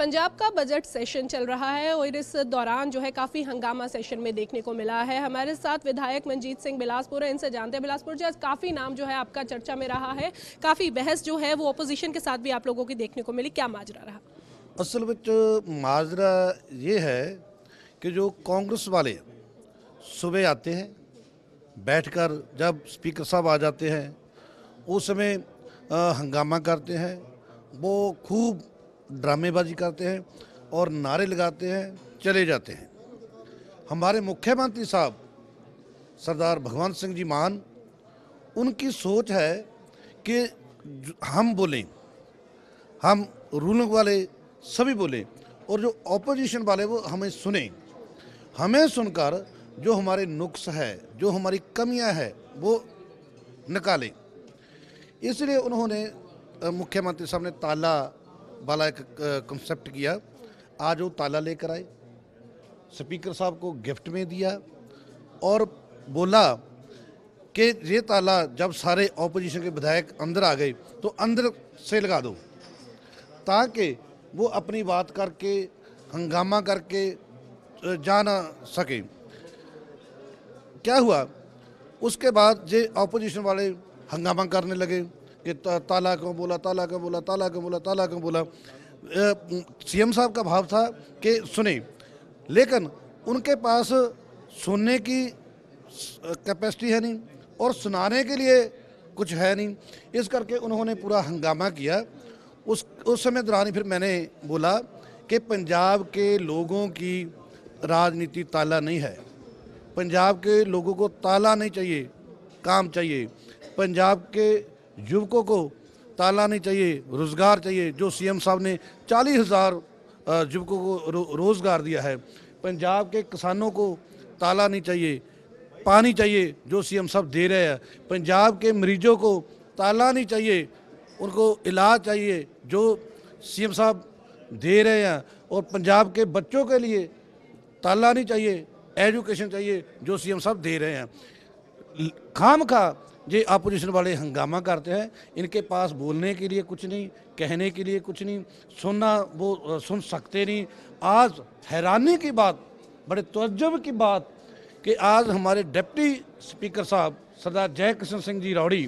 पंजाब का budget session चल रहा है और इस दौरान जो है काफ़ी हंगामा सेशन में देखने को मिला है हमारे साथ विधायक मनजीत सिंह बिलासपुर है इनसे जानते हैं बिलासपुर जी काफ़ी नाम जो है आपका चर्चा में रहा है काफ़ी बहस जो है वो अपोजिशन के साथ भी आप लोगों की देखने को मिली क्या माजरा रहा असल में तो माजरा ये है कि जो कांग्रेस वाले सुबह आते हैं बैठ जब स्पीकर साहब आ जाते हैं उस समय हंगामा करते हैं वो खूब ड्रामेबाजी करते हैं और नारे लगाते हैं चले जाते हैं हमारे मुख्यमंत्री साहब सरदार भगवंत सिंह जी मान उनकी सोच है कि हम बोलें हम रूलिंग वाले सभी बोलें और जो ऑपोजिशन वाले वो हमें सुने हमें सुनकर जो हमारे नुक्स है जो हमारी कमियां है वो निकालें इसलिए उन्होंने मुख्यमंत्री साहब ने ताला वाला एक कंसेप्ट किया आज वो ताला लेकर आए स्पीकर साहब को गिफ्ट में दिया और बोला कि ये ताला जब सारे ऑपोजिशन के विधायक अंदर आ गए तो अंदर से लगा दो ताकि वो अपनी बात करके हंगामा करके जा ना सके क्या हुआ उसके बाद जे ऑपोजिशन वाले हंगामा करने लगे कि ताला क्यों बोला ताला क्यों बोला ताला क्यों बोला ताला क्यों बोला एम साहब का भाव था कि सुने लेकिन उनके पास सुनने की कैपेसिटी है नहीं और सुनाने के लिए कुछ है नहीं इस करके उन्होंने पूरा हंगामा किया उस उस समय दौरान फिर मैंने बोला कि पंजाब के लोगों की राजनीति ताला नहीं है पंजाब के लोगों को ताला नहीं चाहिए काम चाहिए पंजाब के युवकों को ताला नहीं चाहिए रोज़गार चाहिए जो सीएम साहब ने चालीस हज़ार युवकों को रो, रोज़गार दिया है पंजाब के किसानों को ताला नहीं चाहिए पानी चाहिए जो सीएम साहब दे रहे हैं पंजाब के मरीजों को ताला नहीं चाहिए उनको इलाज चाहिए जो सीएम साहब दे रहे हैं और पंजाब के बच्चों के लिए ताला नहीं चाहिए एजुकेशन चाहिए जो सीएम साहब दे रहे हैं खाम खा ये अपोजिशन वाले हंगामा करते हैं इनके पास बोलने के लिए कुछ नहीं कहने के लिए कुछ नहीं सुनना वो सुन सकते नहीं आज हैरानी की बात बड़े तजब की बात कि आज हमारे डिप्टी स्पीकर साहब सरदार जय कृष्ण सिंह जी रौड़ी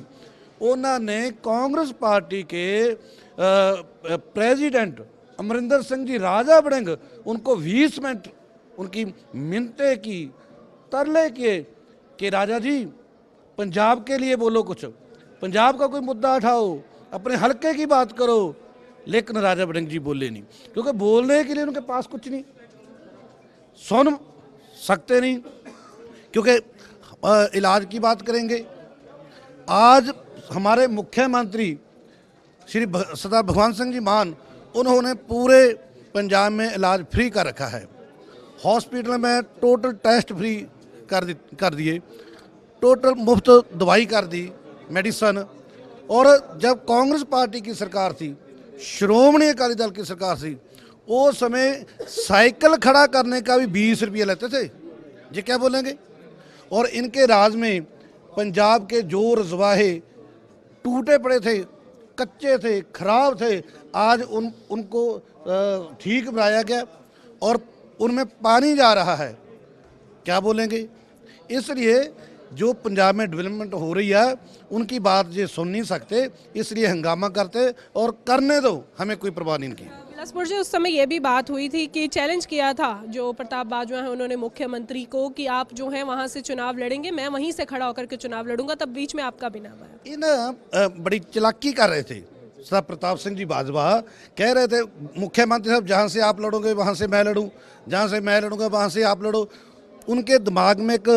उन्होंने कांग्रेस पार्टी के प्रेसिडेंट अमरिंदर सिंह जी राजा बड़ेंग उनको बीस मिनट उनकी मिनते की तरले किए कि राजा जी पंजाब के लिए बोलो कुछ पंजाब का कोई मुद्दा उठाओ अपने हल्के की बात करो लेकिन राजा बड़ंग जी बोले नहीं क्योंकि बोलने के लिए उनके पास कुछ नहीं सुन सकते नहीं क्योंकि इलाज की बात करेंगे आज हमारे मुख्यमंत्री श्री सदा भगवान सिंह जी मान उन्होंने पूरे पंजाब में इलाज फ्री कर रखा है हॉस्पिटल में टोटल टेस्ट फ्री कर दिए टोटल मुफ्त दवाई कर दी मेडिसन और जब कांग्रेस पार्टी की सरकार थी श्रोमणी अकाली दल की सरकार थी उस समय साइकिल खड़ा करने का भी बीस रुपये लेते थे ये क्या बोलेंगे और इनके राज में पंजाब के जो रजवाहे टूटे पड़े थे कच्चे थे खराब थे आज उन उनको ठीक बनाया गया और उनमें पानी जा रहा है क्या बोलेंगे इसलिए जो पंजाब में डेवलपमेंट हो रही है उनकी बात ये सुन नहीं सकते इसलिए हंगामा करते और करने दो हमें कोई परवाह नहीं की बिलासपुर से उस समय ये भी बात हुई थी कि चैलेंज किया था जो प्रताप बाजवा हैं उन्होंने मुख्यमंत्री को कि आप जो हैं वहाँ से चुनाव लड़ेंगे मैं वहीं से खड़ा होकर के चुनाव लड़ूंगा तब बीच में आपका भी नाम आया इन ना बड़ी चलाकी कर रहे थे सर प्रताप सिंह जी बाजवा कह रहे थे मुख्यमंत्री साहब जहाँ से आप लड़ोगे वहाँ से मैं लड़ूँ जहाँ से मैं लड़ूंगा वहाँ से आप लड़ो उनके दिमाग में एक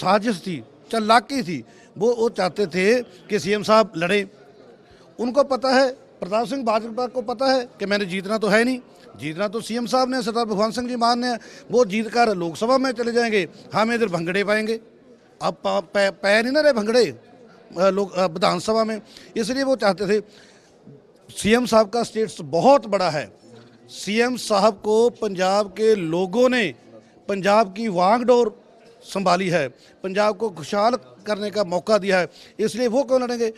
साजिश थी चलाकी थी वो वो चाहते थे कि सीएम साहब लड़े उनको पता है प्रताप सिंह बाजवा को पता है कि मैंने जीतना तो है नहीं जीतना तो सीएम साहब ने सरदार भगवान सिंह जी मान ने वो जीत कर लोकसभा में चले जाएंगे हम इधर भंगड़े पाएंगे अब पै नहीं ना रहे भंगड़े लोग विधानसभा में इसलिए वो चाहते थे सीएम साहब का स्टेट्स बहुत बड़ा है सीएम साहब को पंजाब के लोगों ने पंजाब की वांगडोर संभाली है पंजाब को खुशहाल करने का मौका दिया है इसलिए वो क्यों लड़ेंगे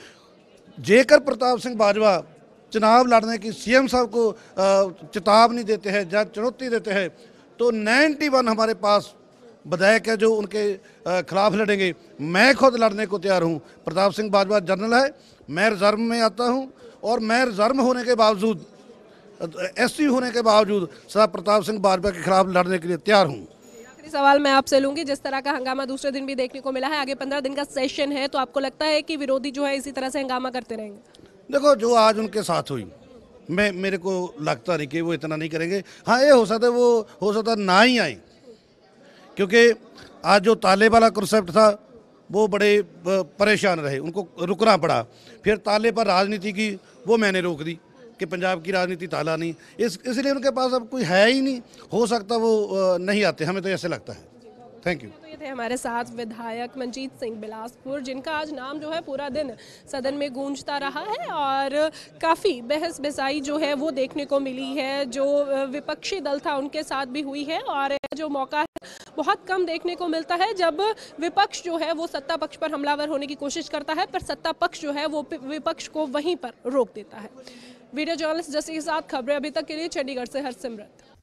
जेकर प्रताप सिंह बाजवा चुनाव लड़ने की सीएम साहब को चेतावनी देते हैं या चुनौती देते हैं तो 91 हमारे पास विधायक है जो उनके खिलाफ लड़ेंगे मैं खुद लड़ने को तैयार हूँ प्रताप सिंह बाजवा जनरल है मैं रिजर्व में आता हूँ और मैं रिजर्व होने के बावजूद एससी होने के बावजूद सदा प्रताप सिंह बाजवा के खिलाफ लड़ने के लिए तैयार हूँ सवाल मैं आपसे लूंगी जिस तरह का हंगामा दूसरे दिन भी देखने को मिला है आगे पंद्रह दिन का सेशन है तो आपको लगता है कि विरोधी जो है इसी तरह से हंगामा करते रहेंगे देखो जो आज उनके साथ हुई मैं मेरे को लगता नहीं कि वो इतना नहीं करेंगे हाँ ये हो सकता है वो हो सकता ना ही आए क्योंकि आज जो ताले वाला कंसेप्ट था वो बड़े परेशान रहे उनको रुकना पड़ा फिर ताले पर राजनीति की वो मैंने रोक दी कि पंजाब की राजनीति ताला नहीं इस इसलिए उनके पास अब कोई है ही नहीं हो सकता वो नहीं आते हमें तो ऐसे लगता है थैंक यू तो ये थे हमारे साथ विधायक मनजीत सिंह बिलासपुर जिनका आज नाम जो है पूरा दिन सदन में गूंजता रहा है और काफ़ी बहस बसाई जो है वो देखने को मिली है जो विपक्षी दल था उनके साथ भी हुई है और जो मौका है बहुत कम देखने को मिलता है जब विपक्ष जो है वो सत्ता पक्ष पर हमलावर होने की कोशिश करता है पर सत्ता पक्ष जो है वो विपक्ष को वहीं पर रोक देता है वीडियो जर्नलिस्ट जस्टिस के साथ खबरें अभी तक के लिए चंडीगढ़ से सिमरत